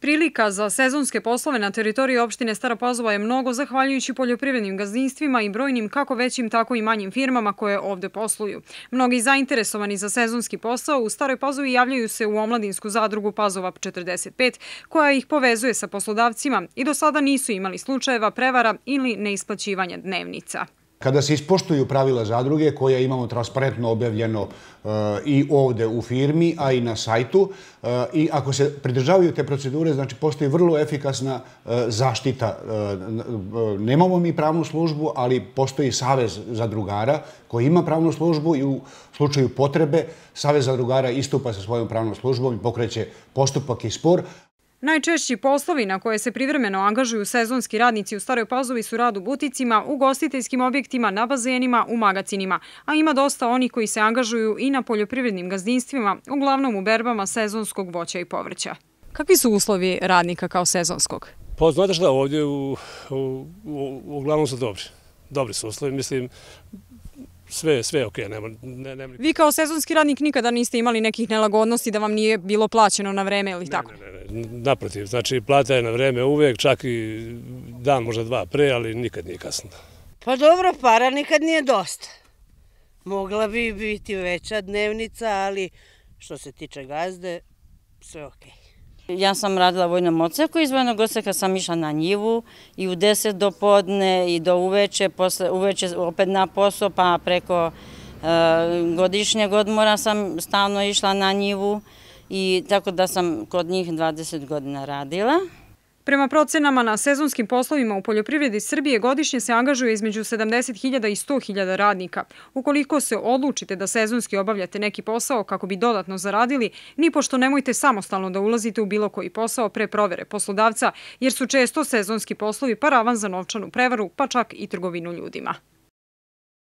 Prilika za sezonske poslove na teritoriji opštine Stara Pazova je mnogo zahvaljujući poljoprivrednim gazdinstvima i brojnim kako većim tako i manjim firmama koje ovde posluju. Mnogi zainteresovani za sezonski posao u Staroj Pazovi javljaju se u omladinsku zadrugu Pazova 45, koja ih povezuje sa poslodavcima i do sada nisu imali slučajeva prevara ili neisplaćivanja dnevnica. Kada se ispoštuju pravila zadruge koje imamo transparentno objavljeno eh, i ovdje u firmi, a i na sajtu, eh, i ako se pridržavaju te procedure, znači postoji vrlo efikasna eh, zaštita. Nemamo mi pravnu službu, ali postoji Savez zadrugara koji ima pravnu službu i u slučaju potrebe Savez zadrugara istupa sa svojom pravnom službom i pokreće postupak i spor. Najčešći poslovi na koje se privremeno angažuju sezonski radnici u Staroj Pazovi su rad u buticima, u gostiteljskim objektima, na bazenima, u magacinima, a ima dosta onih koji se angažuju i na poljoprivrednim gazdinstvima, uglavnom u berbama sezonskog voća i povrća. Kakvi su uslovi radnika kao sezonskog? Pa znate šta, ovdje uglavnom su dobri. Dobri su uslovi, mislim, sve je sve okej. Okay, ne, ne, Vi kao sezonski radnik nikada niste imali nekih nelagodnosti da vam nije bilo plaćeno na vreme ili tako? Ne, ne, ne, naprotiv. Znači, plata je na vreme uvek, čak i dan možda dva pre, ali nikad nije kasno. Pa dobro, para nikad nije dosta. Mogla bi biti veća dnevnica, ali što se tiče gazde, sve okej. Okay. Ja sam radila vojnom odseku, iz vojnog odseka sam išla na njivu i u deset do podne i do uveče, posle, uveče opet na posao, pa preko e, godišnjeg odmora sam stalno išla na njivu i tako da sam kod njih 20 godina radila. Prema procenama na sezonskim poslovima u poljoprivredi Srbije godišnje se angažuje između 70.000 i 100.000 radnika. Ukoliko se odlučite da sezonski obavljate neki posao kako bi dodatno zaradili, nipošto nemojte samostalno da ulazite u bilo koji posao pre provere poslodavca, jer su često sezonski poslovi paravan za novčanu prevaru, pa čak i trgovinu ljudima.